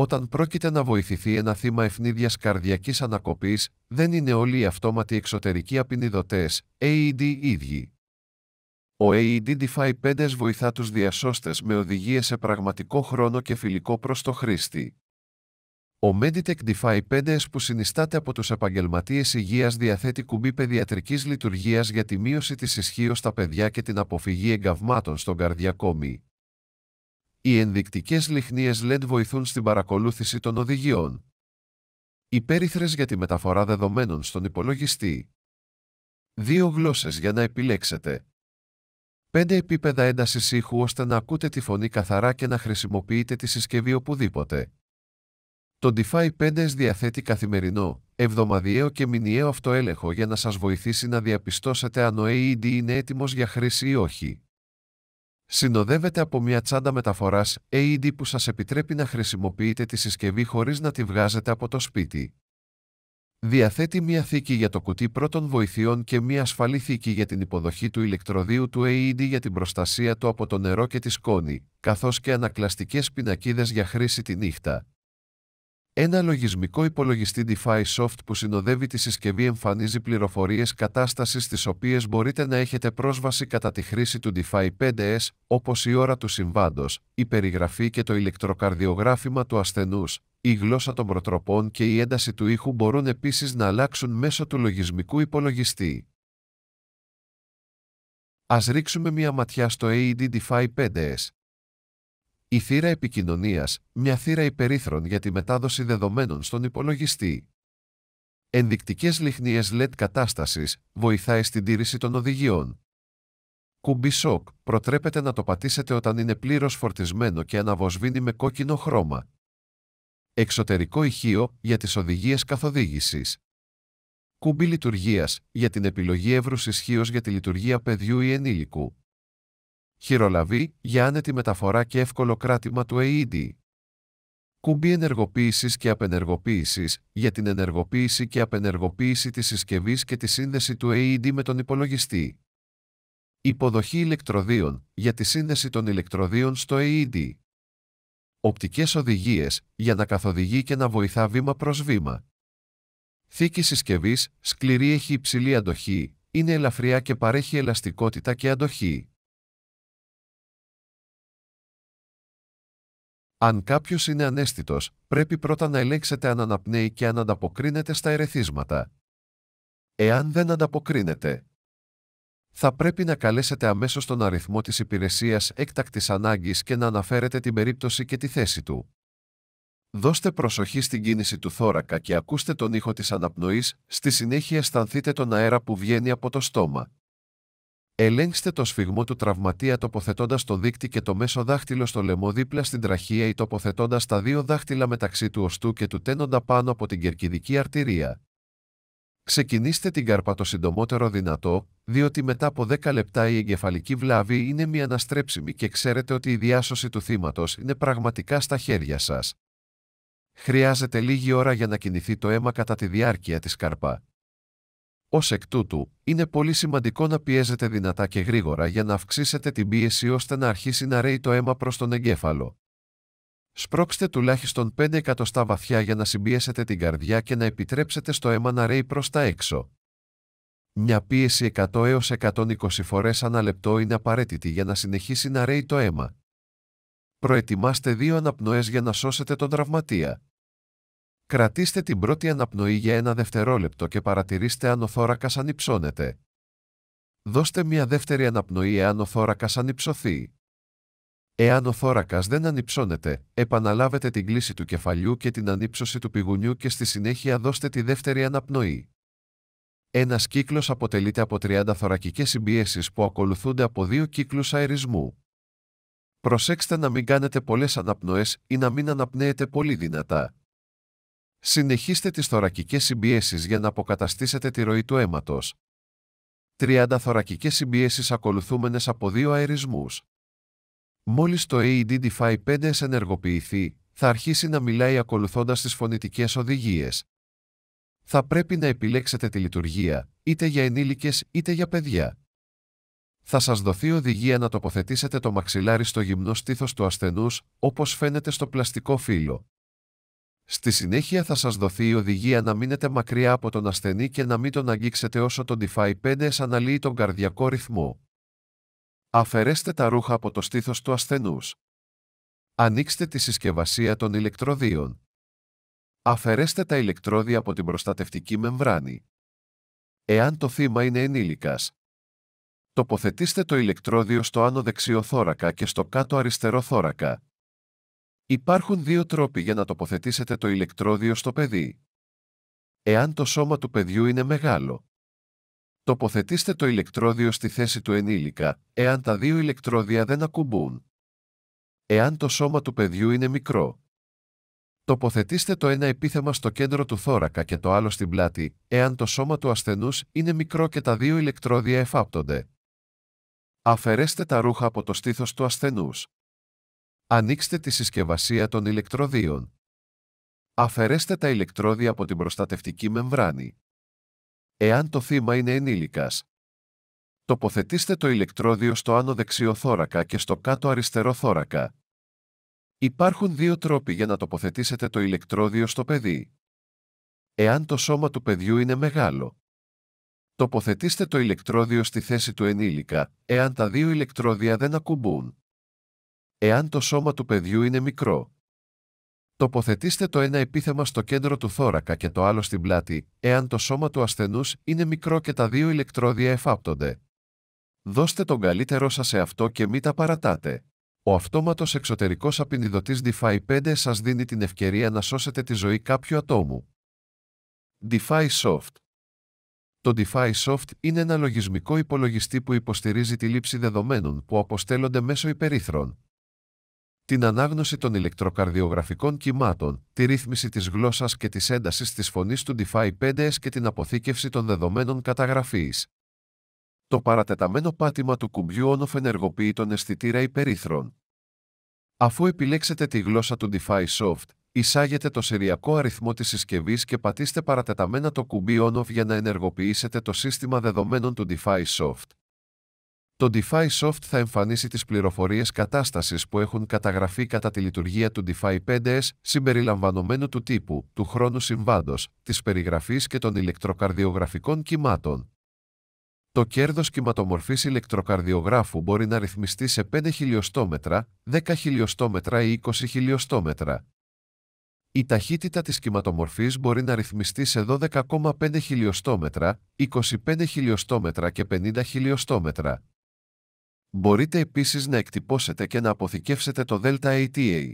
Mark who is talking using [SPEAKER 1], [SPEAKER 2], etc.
[SPEAKER 1] Όταν πρόκειται να βοηθηθεί ένα θύμα ευνίδιας καρδιακής ανακοπής, δεν είναι όλοι οι αυτόματοι εξωτερικοί απεινιδωτές, AED ίδιοι. Ο AED-DeFi 5 βοηθά τους διασώστες με οδηγίες σε πραγματικό χρόνο και φιλικό προς το χρήστη. Ο Meditech DeFi 5 που συνιστάται από τους επαγγελματίες υγείας διαθέτει κουμπί παιδιατρικής λειτουργίας για τη μείωση της ισχύω στα παιδιά και την αποφυγή εγκαυμάτων στον καρδιακό μη. Οι ενδεικτικές λιχνίες LED βοηθούν στην παρακολούθηση των οδηγιών. πέριθρες για τη μεταφορά δεδομένων στον υπολογιστή. Δύο γλώσσες για να επιλέξετε. Πέντε επίπεδα έντασης ήχου ώστε να ακούτε τη φωνή καθαρά και να χρησιμοποιείτε τη συσκευή οπουδήποτε. Το DeFi 5S διαθέτει καθημερινό, εβδομαδιαίο και μηνιαίο αυτοέλεγχο για να σας βοηθήσει να διαπιστώσετε αν ο AED είναι έτοιμος για χρήση ή όχι. Συνοδεύεται από μια τσάντα μεταφοράς AED που σας επιτρέπει να χρησιμοποιείτε τη συσκευή χωρίς να τη βγάζετε από το σπίτι. Διαθέτει μια θήκη για το κουτί πρώτων βοηθειών και μια ασφαλή θήκη για την υποδοχή του ηλεκτροδίου του AED για την προστασία του από το νερό και τη σκόνη, καθώς και ανακλαστικές πινακίδες για χρήση τη νύχτα. Ένα λογισμικό υπολογιστή DeFi Soft που συνοδεύει τη συσκευή εμφανίζει πληροφορίες κατάστασης στις οποίες μπορείτε να έχετε πρόσβαση κατά τη χρήση του DeFi 5S, όπως η ώρα του συμβάντος, η περιγραφή και το ηλεκτροκαρδιογράφημα του ασθενούς, Η γλώσσα των προτροπών και η ένταση του ήχου μπορούν επίσης να αλλάξουν μέσω του λογισμικού υπολογιστή. Ας ρίξουμε μια ματιά στο AED DeFi 5S. Η θύρα επικοινωνίας, μια θύρα υπερήθρων για τη μετάδοση δεδομένων στον υπολογιστή. Ενδεικτικές λιχνίες LED κατάστασης βοηθάει στην τήρηση των οδηγιών. Κουμπί σοκ προτρέπεται να το πατήσετε όταν είναι πλήρως φορτισμένο και αναβοσβήνει με κόκκινο χρώμα. Εξωτερικό ηχείο για τις οδηγίες καθοδήγησης. Κουμπί λειτουργίας για την επιλογή εύρους ισχύως για τη λειτουργία παιδιού ή ενήλικου χειρολαβή για άνετη μεταφορά και εύκολο κράτημα του AED. Κουμπί ενεργοποίησης και απενεργοποίησης για την ενεργοποίηση και απενεργοποίηση της συσκευής και τη σύνδεση του AED με τον υπολογιστή. Υποδοχή ηλεκτροδίων για τη σύνδεση των ηλεκτροδίων στο AED. Οπτικές οδηγίες για να καθοδηγεί και να βοηθά βήμα προς βήμα. Θήκη συσκευής, σκληρή έχει υψηλή αντοχή, είναι ελαφριά και παρέχει ελαστικότητα και αντοχή. Αν κάποιος είναι ανέστητος, πρέπει πρώτα να ελέγξετε αν αναπνέει και αν ανταποκρίνεται στα ερεθίσματα. Εάν δεν ανταποκρίνεται, θα πρέπει να καλέσετε αμέσως τον αριθμό της υπηρεσίας έκτακτης ανάγκης και να αναφέρετε την περίπτωση και τη θέση του. Δώστε προσοχή στην κίνηση του θώρακα και ακούστε τον ήχο της αναπνοής, στη συνέχεια αισθανθείτε τον αέρα που βγαίνει από το στόμα. Ελέγξτε το σφιγμό του τραυματία τοποθετώντας το δίκτυ και το μέσο δάχτυλο στο λαιμό δίπλα στην τραχεία ή τοποθετώντας τα δύο δάχτυλα μεταξύ του οστού και του τένοντα πάνω από την κερκιδική αρτηρία. Ξεκινήστε την κάρπα το συντομότερο δυνατό, διότι μετά από 10 λεπτά η εγκεφαλική βλάβη είναι μη αναστρέψιμη και ξέρετε ότι η διάσωση του θύματος είναι πραγματικά στα χέρια σας. Χρειάζεται λίγη ώρα για να κινηθεί το αίμα κατά τη διάρκεια της καρπά. Ως εκ τούτου, είναι πολύ σημαντικό να πιέζετε δυνατά και γρήγορα για να αυξήσετε την πίεση ώστε να αρχίσει να ρέει το αίμα προς τον εγκέφαλο. Σπρώξτε τουλάχιστον 5 εκατοστά βαθιά για να συμπίεσετε την καρδιά και να επιτρέψετε στο αίμα να ρέει προς τα έξω. Μια πίεση 100 έως 120 φορές ανά λεπτό είναι απαραίτητη για να συνεχίσει να ρέει το αίμα. Προετοιμάστε δύο αναπνοές για να σώσετε τον τραυματία. Κρατήστε την πρώτη αναπνοή για ένα δευτερόλεπτο και παρατηρήστε αν ο θώρακας ανυψώνεται. Δώστε μια δεύτερη αναπνοή εάν ο θώρακας ανυψωθεί. Εάν ο θώρακας δεν ανυψώνεται, επαναλάβετε την κλίση του κεφαλιού και την ανύψωση του πηγουνιού και στη συνέχεια δώστε τη δεύτερη αναπνοή. Ένας κύκλος αποτελείται από 30 θωρακικές συμπιέσεις που ακολουθούνται από δύο κύκλους αερισμού. Προσέξτε να μην κάνετε πολλές αναπνοές ή να μην αναπνέετε πολύ δυνατά. Συνεχίστε τις θωρακικές συμπιέσεις για να αποκαταστήσετε τη ροή του αίματος. 30 θωρακικές συμπιέσεις ακολουθούμενες από δύο αερισμούς. Μόλις το aed 5 s ενεργοποιηθει θα αρχίσει να μιλάει ακολουθώντας τις φωνητικές οδηγίες. Θα πρέπει να επιλέξετε τη λειτουργία, είτε για ενήλικες είτε για παιδιά. Θα σας δοθεί οδηγία να τοποθετήσετε το μαξιλάρι στο γυμνό στήθος του ασθενούς, όπως φαίνεται στο πλαστικό φύλλο. Στη συνέχεια θα σας δοθεί η οδηγία να μείνετε μακριά από τον ασθενή και να μην τον αγγίξετε όσο τον DeFi 5S αναλύει τον καρδιακό ρυθμό. Αφαιρέστε τα ρούχα από το στήθος του ασθενούς. Ανοίξτε τη συσκευασία των ηλεκτροδίων. Αφαιρέστε τα ηλεκτρόδια από την προστατευτική μεμβράνη. Εάν το θύμα είναι ενήλικας. Τοποθετήστε το ηλεκτρόδιο στο άνω δεξιό θώρακα και στο κάτω αριστερό θώρακα. Υπάρχουν δύο τρόποι για να τοποθετήσετε το ηλεκτρόδιο στο παιδί. Εάν το σώμα του παιδιού είναι μεγάλο, τοποθετήστε το ηλεκτρόδιο στη θέση του ενήλικα, εάν τα δύο ηλεκτρόδια δεν ακουμπούν. Εάν το σώμα του παιδιού είναι μικρό, τοποθετήστε το ένα επίθεμα στο κέντρο του θώρακα και το άλλο στην πλάτη, εάν το σώμα του ασθενούς είναι μικρό και τα δύο ηλεκτρόδια εφάπτονται. Αφαιρέστε τα ρούχα από το στήθος του ασθενούς. Ανοίξτε τη συσκευασία των ηλεκτροδίων. Αφαιρέστε τα ηλεκτρόδια από την προστατευτική μεμβράνη. Εάν το θύμα είναι ενήλικας, τοποθετήστε το ηλεκτρόδιο στο άνω δεξιό θώρακα και στο κάτω αριστερό θώρακα. Υπάρχουν δύο τρόποι για να τοποθετήσετε το ηλεκτρόδιο στο παιδί. Εάν το σώμα του παιδιού είναι μεγάλο, τοποθετήστε το ηλεκτρόδιο στη θέση του ενήλικα, εάν τα δύο ηλεκτρόδια δεν ακουμπούν εάν το σώμα του παιδιού είναι μικρό. Τοποθετήστε το ένα επίθεμα στο κέντρο του θώρακα και το άλλο στην πλάτη, εάν το σώμα του ασθενούς είναι μικρό και τα δύο ηλεκτρόδια εφάπτονται. Δώστε τον καλύτερό σας σε αυτό και μην τα παρατάτε. Ο αυτόματος εξωτερικός απεινιδωτής DeFi 5 σας δίνει την ευκαιρία να σώσετε τη ζωή κάποιου ατόμου. DeFi Soft Το DeFi Soft είναι ένα λογισμικό υπολογιστή που υποστηρίζει τη λήψη δεδομένων που αποστέλλονται μέσω υπερήθρων, την ανάγνωση των ηλεκτροκαρδιογραφικών κυμάτων, τη ρύθμιση της γλώσσας και της έντασης της φωνής του DeFi 5S και την αποθήκευση των δεδομένων καταγραφής. Το παρατεταμένο πάτημα του κουμπιου όνοφ ενεργοποιεί τον αισθητήρα υπερήθρων. Αφού επιλέξετε τη γλώσσα του DeFi Soft, εισάγετε το σεριακό αριθμό της συσκευής και πατήστε παρατεταμένα το κουμπί για να ενεργοποιήσετε το σύστημα δεδομένων του DeFi Soft. Το DeFi Soft θα εμφανίσει τις πληροφορίες κατάστασης που έχουν καταγραφεί κατά τη λειτουργία του DeFi 5S συμπεριλαμβανομένου του τύπου, του χρόνου συμβάντος, της περιγραφής και των ηλεκτροκαρδιογραφικών κυμάτων. Το κέρδος κυματομορφής ηλεκτροκαρδιογράφου μπορεί να ρυθμιστεί σε 5 χιλιοστόμετρα, 10 χιλιοστόμετρα ή 20 χιλιοστόμετρα. Η ταχύτητα της κυματομορφής μπορεί να ρυθμιστεί σε 12,5 χιλιοστόμετρα, 25 χιλιοστόμετρα και 50 χιλιοστόμετρα. Μπορείτε επίσης να εκτυπώσετε και να αποθηκεύσετε το ΔΕΛΤΑ ATA